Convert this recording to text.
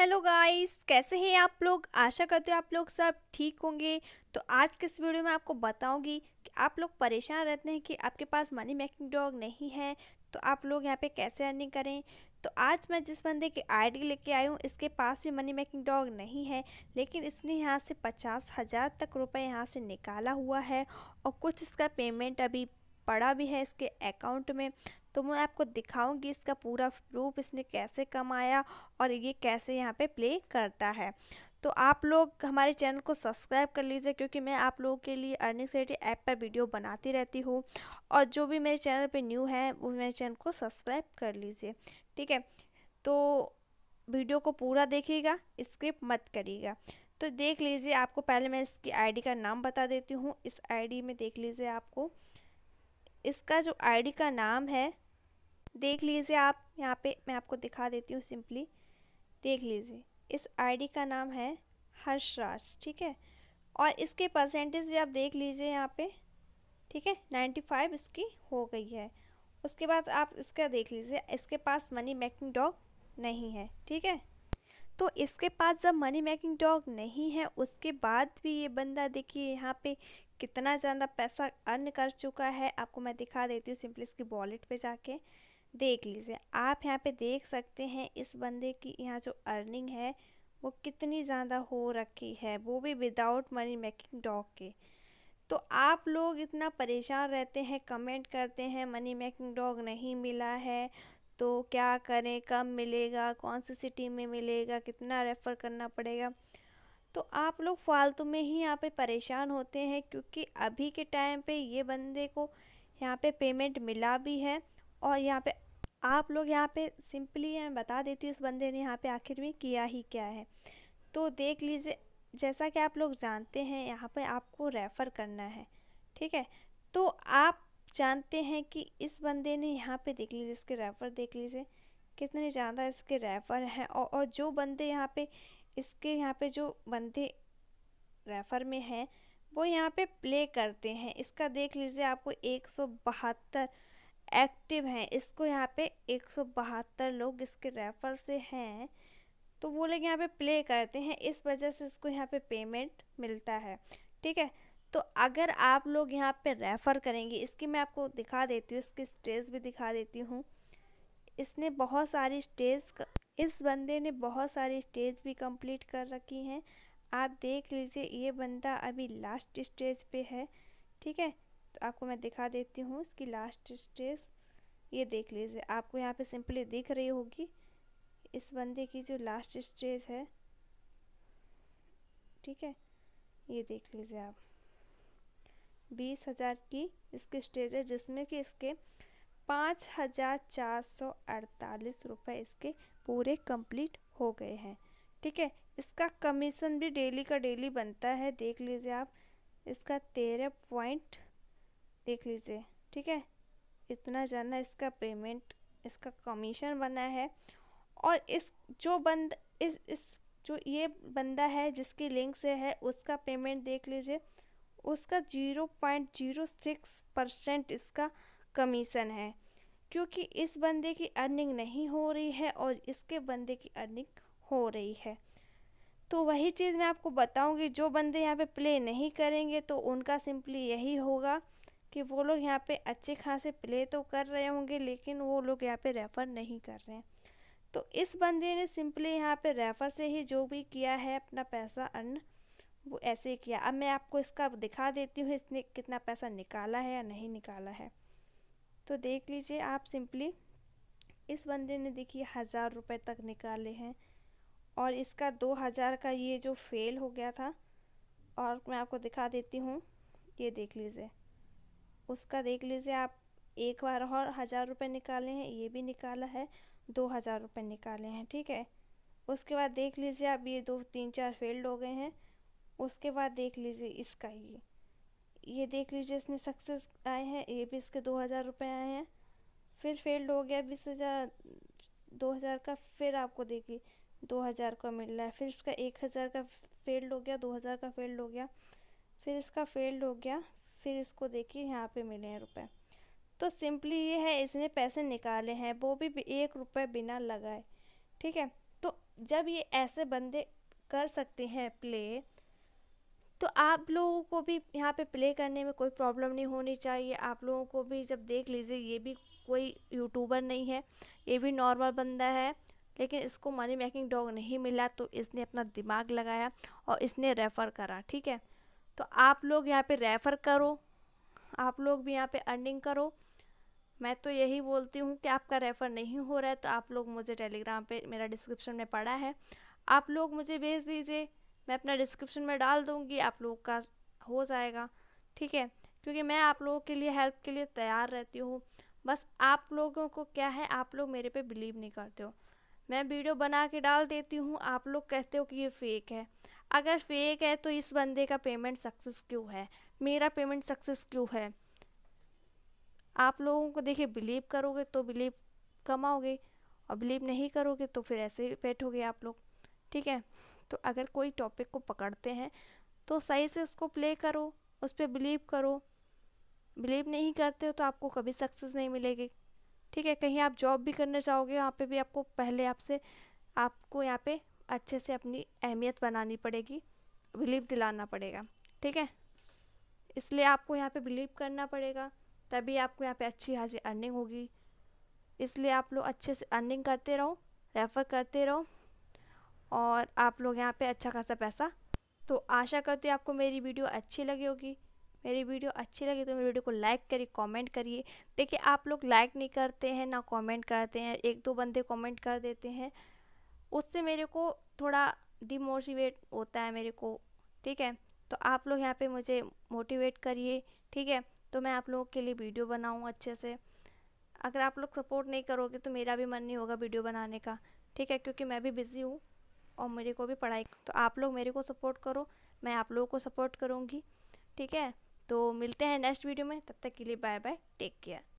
hello guys कैसे हैं आप लोग आशा करते हो आप लोग सब ठीक होंगे तो आज के इस वीडियो में आपको बताऊंगी कि आप लोग परेशान रहते हैं कि आपके पास मनी मेकिंग डॉग नहीं है तो आप लोग यहाँ पे कैसे अर्निंग करें तो आज मैं जिस बंदे की आईडी लेके आई हूँ इसके पास भी मनी मेकिंग डॉग नहीं है लेकिन इसने यहाँ से पचास हज़ार तक रुपये यहाँ से निकाला हुआ है और कुछ इसका पेमेंट अभी पड़ा भी है इसके अकाउंट में तो मैं आपको दिखाऊंगी इसका पूरा प्रूफ इसने कैसे कमाया और ये कैसे यहाँ पे प्ले करता है तो आप लोग हमारे चैनल को सब्सक्राइब कर लीजिए क्योंकि मैं आप लोगों के लिए अर्निंग सेटी ऐप पर वीडियो बनाती रहती हूँ और जो भी मेरे चैनल पे न्यू है वो मेरे चैनल को सब्सक्राइब कर लीजिए ठीक है तो वीडियो को पूरा देखिएगा स्क्रिप मत करिएगा तो देख लीजिए आपको पहले मैं इसकी आई का नाम बता देती हूँ इस आई में देख लीजिए आपको इसका जो आईडी का नाम है देख लीजिए आप यहाँ पे मैं आपको दिखा देती हूँ सिंपली देख लीजिए इस आईडी का नाम है हर्षराज ठीक है और इसके परसेंटेज भी आप देख लीजिए यहाँ पे ठीक है नाइन्टी फाइव इसकी हो गई है उसके बाद आप इसका देख लीजिए इसके पास मनी मेकिंग डॉग नहीं है ठीक है तो इसके पास जब मनी मेकिंग डॉग नहीं है उसके बाद भी ये बंदा देखिए यहाँ पे कितना ज़्यादा पैसा अर्न कर चुका है आपको मैं दिखा देती हूँ सिंपली इसकी वॉलेट पे जाके देख लीजिए आप यहाँ पे देख सकते हैं इस बंदे की यहाँ जो अर्निंग है वो कितनी ज़्यादा हो रखी है वो भी विदाउट मनी मेकिंग डॉग के तो आप लोग इतना परेशान रहते हैं कमेंट करते हैं मनी मेकिंग डॉग नहीं मिला है तो क्या करें कब मिलेगा कौन सी सिटी में मिलेगा कितना रेफ़र करना पड़ेगा तो आप लोग फालतू में ही यहाँ पे परेशान होते हैं क्योंकि अभी के टाइम पे ये बंदे को यहाँ पे पेमेंट मिला भी है और यहाँ पे आप लोग यहाँ पे सिंपली मैं बता देती हूँ उस बंदे ने यहाँ पे आखिर में किया ही क्या है तो देख लीजिए जैसा कि आप लोग जानते हैं यहाँ पे आपको रेफ़र करना है ठीक है तो आप जानते हैं कि इस बंदे ने यहाँ पे देख लीजिए इसके रैपर देख लीजिए कितने ज़्यादा इसके रैपर हैं और, और जो बंदे यहाँ पे इसके यहाँ पे जो बंदे रैफर में हैं वो यहाँ पे प्ले करते हैं इसका देख लीजिए आपको एक सौ बहत्तर एक्टिव हैं इसको यहाँ पे एक सौ बहत्तर लोग इसके रेफर से हैं तो वो लोग यहाँ पे प्ले करते हैं इस वजह से इसको यहाँ पे पेमेंट मिलता है ठीक है तो अगर आप लोग यहाँ पे रेफ़र करेंगे इसकी मैं आपको दिखा देती हूँ इसकी स्टेज भी दिखा देती हूँ इसने बहुत सारी स्टेज इस बंदे ने बहुत सारी स्टेज भी कंप्लीट कर रखी हैं आप देख लीजिए ये बंदा अभी लास्ट स्टेज पे है ठीक है तो आपको मैं दिखा देती हूँ इसकी लास्ट स्टेज ये देख लीजिए आपको यहाँ पे सिंपली दिख रही होगी इस बंदे की जो लास्ट स्टेज है ठीक है ये देख लीजिए आप बीस हज़ार की इसकी स्टेज है जिसमें कि इसके पाँच हज़ार चार सौ अड़तालीस रुपये इसके पूरे कंप्लीट हो गए हैं ठीक है इसका कमीशन भी डेली का डेली बनता है देख लीजिए आप इसका तेरह पॉइंट देख लीजिए ठीक है इतना जाना इसका पेमेंट इसका कमीशन बना है और इस जो बंद इस इस जो ये बंदा है जिसकी लिंक से है उसका पेमेंट देख लीजिए उसका zero point zero six percent इसका कमीशन है क्योंकि इस बंदे की अर्निंग नहीं हो रही है और इसके बंदे की अर्निंग हो रही है तो वही चीज़ मैं आपको बताऊंगी जो बंदे यहाँ पे प्ले नहीं करेंगे तो उनका सिंपली यही होगा कि वो लोग यहाँ पे अच्छे खासे प्ले तो कर रहे होंगे लेकिन वो लोग यहाँ पे रेफ़र नहीं कर रहे हैं तो इस बंदे ने सिंपली यहाँ पे रेफ़र से ही जो भी किया है अपना पैसा अर्न वो ऐसे किया अब मैं आपको इसका दिखा देती हूँ इसने कितना पैसा निकाला है या नहीं निकाला है तो देख लीजिए आप सिंपली इस बंदे ने देखिए हज़ार रुपये तक निकाले हैं और इसका दो हज़ार का ये जो फेल हो गया था और मैं आपको दिखा देती हूँ ये देख लीजिए उसका देख लीजिए आप एक बार और हज़ार रुपये निकाले हैं ये भी निकाला है दो हज़ार रुपये निकाले हैं ठीक है उसके बाद देख लीजिए आप ये दो तीन चार फेल्ड हो गए हैं उसके बाद देख लीजिए इसका ये ये देख लीजिए इसने सक्सेस आए हैं ये भी इसके दो हज़ार रुपये आए हैं फिर फेल्ड हो गया बीस हज़ार दो हज़ार का फिर आपको देखिए दो हज़ार का मिल रहा है फिर इसका एक हज़ार का फेल्ड हो गया दो हज़ार का फेल्ड हो गया फिर इसका फेल्ड हो गया फिर इसको देखिए यहाँ पे मिले हैं रुपए तो सिंपली ये है इसने पैसे निकाले हैं वो भी एक रुपये बिना लगाए ठीक है तो जब ये ऐसे बंदे कर सकते हैं प्ले तो आप लोगों को भी यहाँ पे प्ले करने में कोई प्रॉब्लम नहीं होनी चाहिए आप लोगों को भी जब देख लीजिए ये भी कोई यूट्यूबर नहीं है ये भी नॉर्मल बंदा है लेकिन इसको मनी मेकिंग डॉग नहीं मिला तो इसने अपना दिमाग लगाया और इसने रेफ़र करा ठीक है तो आप लोग यहाँ पे रेफ़र करो आप लोग भी यहाँ पे अर्निंग करो मैं तो यही बोलती हूँ कि आपका रेफ़र नहीं हो रहा है तो आप लोग मुझे टेलीग्राम पे मेरा डिस्क्रिप्शन में पड़ा है आप लोग मुझे भेज दीजिए मैं अपना डिस्क्रिप्शन में डाल दूँगी आप लोग का हो जाएगा ठीक है क्योंकि मैं आप लोगों के लिए हेल्प के लिए तैयार रहती हूँ बस आप लोगों को क्या है आप लोग मेरे पे बिलीव नहीं करते हो मैं वीडियो बना के डाल देती हूँ आप लोग कहते हो कि ये फेक है अगर फेक है तो इस बंदे का पेमेंट सक्सेस क्यों है मेरा पेमेंट सक्सेस क्यों है आप लोगों को देखिए बिलीव करोगे तो बिलीव कमाओगे और बिलीव नहीं करोगे तो फिर ऐसे ही बैठोगे आप लोग ठीक है तो अगर कोई टॉपिक को पकड़ते हैं तो सही से उसको प्ले करो उस पर बिलीव करो बिलीव नहीं करते हो तो आपको कभी सक्सेस नहीं मिलेगी ठीक है कहीं आप जॉब भी करना चाहोगे वहाँ पे भी आपको पहले आपसे आपको यहाँ पे अच्छे से अपनी अहमियत बनानी पड़ेगी बिलीव दिलाना पड़ेगा ठीक है इसलिए आपको यहाँ पे बिलीव करना पड़ेगा तभी आपको यहाँ पे अच्छी खासी अर्निंग होगी इसलिए आप लोग अच्छे से अर्निंग करते रहो रेफ़र करते रहो और आप लोग यहाँ पे अच्छा खासा पैसा तो आशा करते हूँ आपको मेरी वीडियो अच्छी लगी होगी मेरी वीडियो अच्छी लगी तो मेरी वीडियो को लाइक करिए कमेंट करिए देखिए आप लोग लाइक नहीं करते हैं ना कमेंट करते हैं एक दो बंदे कमेंट कर देते हैं उससे मेरे को थोड़ा डिमोटिवेट होता है मेरे को ठीक है तो आप लोग यहाँ पे मुझे मोटिवेट करिए ठीक है तो मैं आप लोगों के लिए वीडियो बनाऊँ अच्छे से अगर आप लोग सपोर्ट नहीं करोगे तो मेरा भी मन नहीं होगा वीडियो बनाने का ठीक है क्योंकि मैं भी बिज़ी हूँ और मेरे को भी पढ़ाई तो आप लोग मेरे को सपोर्ट करो मैं आप लोगों को सपोर्ट करूँगी ठीक है तो मिलते हैं नेक्स्ट वीडियो में तब तक के लिए बाय बाय टेक केयर